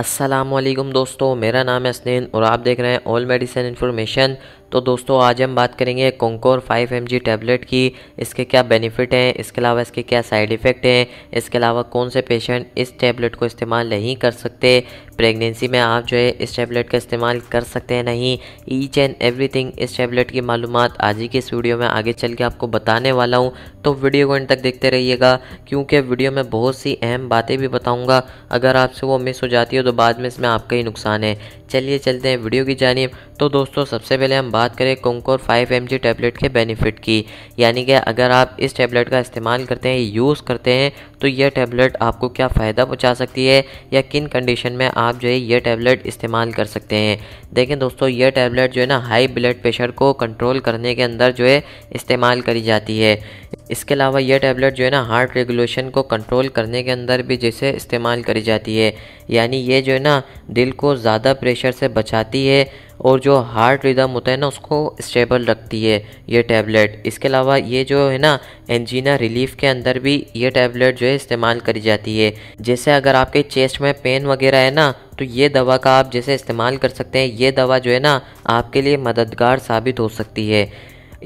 असलम दोस्तों मेरा नाम है स्नैन और आप देख रहे हैं ऑल मेडिसिन इन्फॉर्मेशन तो दोस्तों आज हम बात करेंगे कोंकोर 5 एम टैबलेट की इसके क्या बेनिफिट हैं इसके अलावा इसके क्या साइड इफ़ेक्ट हैं इसके अलावा कौन से पेशेंट इस टैबलेट को इस्तेमाल नहीं कर सकते प्रेगनेंसी में आप जो है इस टैबलेट का इस्तेमाल कर सकते हैं नहीं ईच एंड एवरी इस टैबलेट की मालूम आज ही की इस वीडियो में आगे चल के आपको बताने वाला हूँ तो वीडियो को इन तक देखते रहिएगा क्योंकि वीडियो में बहुत सी अहम बातें भी बताऊँगा अगर आपसे वो मिस हो जाती हो तो बाद में इसमें आपका ही नुकसान है चलिए चलते हैं वीडियो की जानिए तो दोस्तों सबसे पहले हम बात बात करें कंकोर 5 एम टैबलेट के बेनिफिट की यानी कि अगर आप इस टैबलेट का इस्तेमाल करते हैं यूज़ करते हैं तो यह टैबलेट आपको क्या फ़ायदा पहुंचा सकती है या किन कंडीशन में आप जो है यह टैबलेट इस्तेमाल कर सकते हैं देखें दोस्तों यह टैबलेट जो है ना हाई ब्लड प्रेशर को कंट्रोल करने के अंदर जो है इस्तेमाल करी जाती है इसके अलावा यह टैबलेट जो है ना हार्ट रेगुलेशन को कंट्रोल करने के अंदर भी जैसे इस्तेमाल करी जाती है यानी ये जो है ना दिल को ज़्यादा प्रेशर से बचाती है और जो हार्ट रिदम होता है ना उसको स्टेबल रखती है ये टैबलेट इसके अलावा ये जो है ना एंजीना रिलीफ के अंदर भी ये टैबलेट जो है इस्तेमाल करी जाती है जैसे अगर आपके चेस्ट में पेन वगैरह है ना तो ये दवा का आप जैसे इस्तेमाल कर सकते हैं ये दवा जो है ना आपके लिए मददगार साबित हो सकती है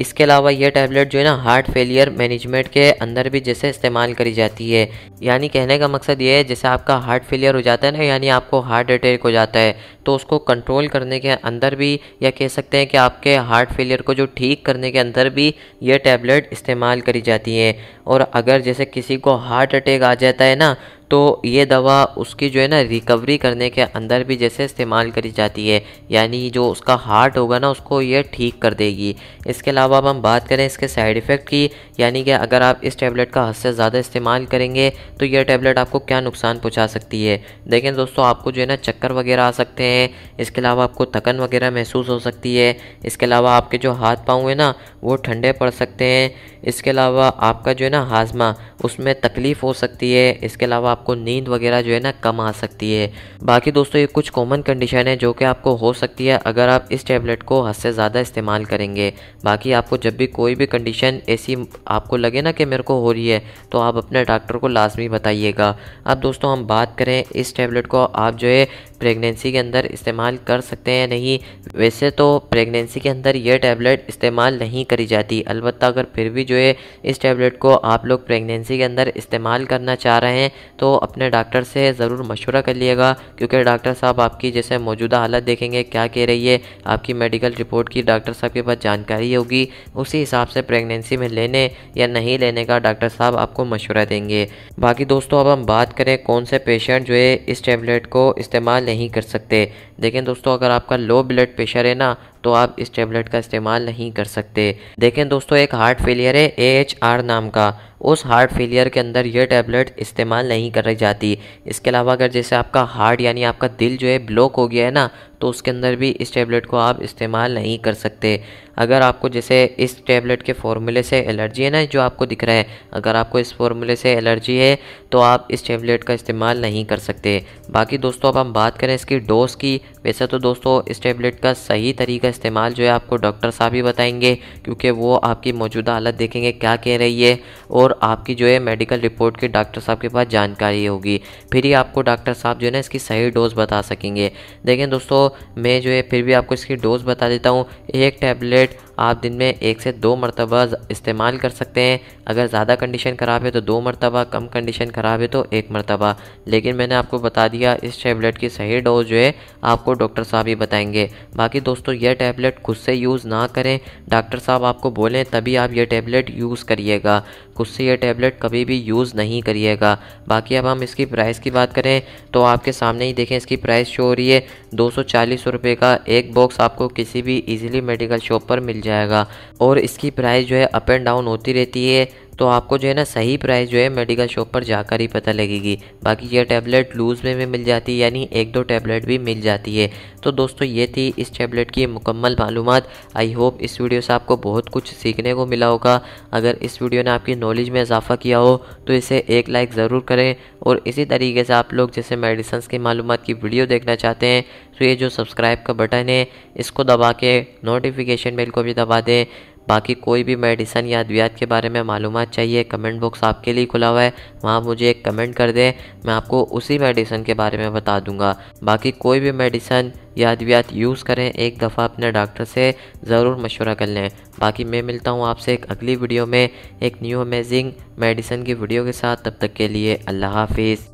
इसके अलावा यह टैबलेट जो है ना हार्ट फेलियर मैनेजमेंट के अंदर भी जैसे इस्तेमाल करी जाती है यानी कहने का मकसद ये है जैसे आपका हार्ट फेलियर हो जाता है ना यानी आपको हार्ट अटैक हो जाता है तो उसको कंट्रोल करने के अंदर भी या कह सकते हैं कि आपके हार्ट फेलियर को जो ठीक करने के अंदर भी यह टैबलेट इस्तेमाल करी जाती है और अगर जैसे किसी को हार्ट अटैक आ जाता है ना तो ये दवा उसकी जो है ना रिकवरी करने के अंदर भी जैसे इस्तेमाल करी जाती है यानी जो उसका हार्ट होगा ना उसको ये ठीक कर देगी इसके अलावा अब हम बात करें इसके साइड इफ़ेक्ट की यानी कि अगर आप इस टैबलेट का हद से ज़्यादा इस्तेमाल करेंगे तो यह टैबलेट आपको क्या नुकसान पहुँचा सकती है देखें दोस्तों आपको जो है ना चक्कर वगैरह आ सकते हैं इसके अलावा आपको थकन वगैरह महसूस हो सकती है इसके अलावा आपके जो हाथ पाँव है ना वो ठंडे पड़ सकते हैं इसके अलावा आपका जो है ना हाजमा उसमें तकलीफ़ हो सकती है इसके अलावा आप आपको नींद वगैरह जो है ना कम आ सकती है बाकी दोस्तों ये कुछ कॉमन कंडीशन है जो कि आपको हो सकती है अगर आप इस टैबलेट को हद से ज़्यादा इस्तेमाल करेंगे बाकी आपको जब भी कोई भी कंडीशन ऐसी आपको लगे ना कि मेरे को हो रही है तो आप अपने डॉक्टर को लाजमी बताइएगा अब दोस्तों हम बात करें इस टैबलेट को आप जो है प्रेगनेंसी के अंदर इस्तेमाल कर सकते हैं नहीं वैसे तो प्रेगनेंसी के अंदर यह टैबलेट इस्तेमाल नहीं करी जाती अलबत् अगर फिर भी जो है इस टैबलेट को आप लोग प्रेगनेंसी के अंदर इस्तेमाल करना चाह रहे हैं तो तो अपने डॉक्टर से ज़रूर मशवरा कर लिएगा क्योंकि डॉक्टर साहब आपकी जैसे मौजूदा हालत देखेंगे क्या कह रही है आपकी मेडिकल रिपोर्ट की डॉक्टर साहब के पास जानकारी होगी उसी हिसाब से प्रेगनेंसी में लेने या नहीं लेने का डॉक्टर साहब आपको मशवरा देंगे बाकी दोस्तों अब हम बात करें कौन से पेशेंट जो है इस टेबलेट को इस्तेमाल नहीं कर सकते देखें दोस्तों अगर आपका लो ब्लड प्रेशर है ना तो आप इस टेबलेट का इस्तेमाल नहीं कर सकते देखें दोस्तों एक हार्ट फेलियर है ए एच आर नाम का उस हार्ट फेलियर के अंदर यह टेबलेट इस्तेमाल नहीं कर रही जाती इसके अलावा अगर जैसे आपका हार्ट यानी आपका दिल जो है ब्लॉक हो गया है ना तो उसके अंदर भी इस टैबलेट को आप इस्तेमाल नहीं कर सकते अगर आपको जैसे इस टैबलेट के फार्मूले से एलर्जी है ना जो आपको दिख रहा है अगर आपको इस फॉर्मूले से एलर्जी है तो आप इस टैबलेट का इस्तेमाल नहीं कर सकते बाकी दोस्तों अब हम बात करें इसकी डोज़ की वैसे तो दोस्तों इस टैबलेट का सही तरीका इस्तेमाल जो है आपको डॉक्टर साहब ही बताएंगे क्योंकि वो आपकी मौजूदा हालत देखेंगे क्या कह रही है और आपकी जो है मेडिकल रिपोर्ट की डॉक्टर साहब के पास जानकारी होगी फिर ही आपको डॉक्टर साहब जो है ना इसकी सही डोज़ बता सकेंगे देखें दोस्तों मैं जो है फिर भी आपको इसकी डोज बता देता हूँ एक टैबलेट आप दिन में एक से दो मरतबा इस्तेमाल कर सकते हैं अगर ज़्यादा कंडीशन ख़राब है तो दो मरतबा कम कंडीशन ख़राब है तो एक मरतबा लेकिन मैंने आपको बता दिया इस टैबलेट की सही डोज जो है आपको डॉक्टर साहब ही बताएंगे बाकी दोस्तों यह टैबलेट खुद से यूज़ ना करें डॉक्टर साहब आपको बोलें तभी आप यह टैबलेट यूज़ करिएगा खुद से यह टैबलेट कभी भी यूज़ नहीं करिएगा बाकी अब हम इसकी प्राइस की बात करें तो आपके सामने ही देखें इसकी प्राइस शो हो रही है दो सौ का एक बॉक्स आपको किसी भी ईजिली मेडिकल शॉप पर मिल जाएगा और इसकी प्राइस जो है अप एंड डाउन होती रहती है तो आपको जो है ना सही प्राइस जो है मेडिकल शॉप पर जाकर ही पता लगेगी बाकी ये टैबलेट लूज़ में भी मिल जाती है यानी एक दो टैबलेट भी मिल जाती है तो दोस्तों ये थी इस टैबलेट की मुकम्मल मालूम आई होप इस वीडियो से आपको बहुत कुछ सीखने को मिला होगा अगर इस वीडियो ने आपकी नॉलेज में इजाफा किया हो तो इसे एक लाइक ज़रूर करें और इसी तरीके से आप लोग जैसे मेडिसन की मालूम की वीडियो देखना चाहते हैं तो ये जो सब्सक्राइब का बटन है इसको दबा के नोटिफिकेशन बेल को भी दबा दें बाकी कोई भी मेडिसन या अद्वियात के बारे में मालूम चाहिए कमेंट बॉक्स आपके लिए खुला हुआ है वहाँ मुझे एक कमेंट कर दें मैं आपको उसी मेडिसन के बारे में बता दूंगा बाकी कोई भी मेडिसन या अद्वियात यूज़ करें एक दफ़ा अपने डॉक्टर से ज़रूर मशवरा कर लें बाकी मैं मिलता हूँ आपसे एक अगली वीडियो में एक न्यू अमेजिंग मेडिसन की वीडियो के साथ तब तक के लिए अल्लाह हाफिज़